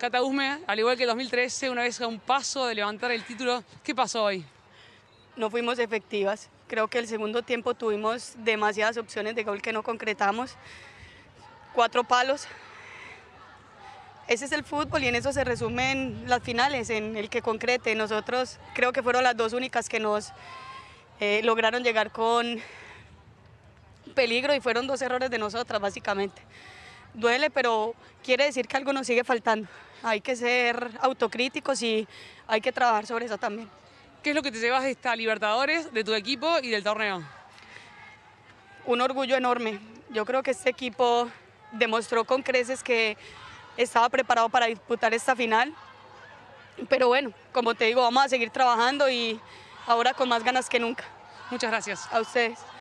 Cata al igual que 2013, una vez a un paso de levantar el título, ¿qué pasó hoy? No fuimos efectivas. Creo que el segundo tiempo tuvimos demasiadas opciones de gol que no concretamos. Cuatro palos. Ese es el fútbol y en eso se resumen las finales, en el que concrete. Nosotros creo que fueron las dos únicas que nos eh, lograron llegar con peligro y fueron dos errores de nosotras, básicamente duele, pero quiere decir que algo nos sigue faltando. Hay que ser autocríticos y hay que trabajar sobre eso también. ¿Qué es lo que te llevas de esta Libertadores, de tu equipo y del torneo? Un orgullo enorme. Yo creo que este equipo demostró con creces que estaba preparado para disputar esta final. Pero bueno, como te digo, vamos a seguir trabajando y ahora con más ganas que nunca. Muchas gracias. A ustedes.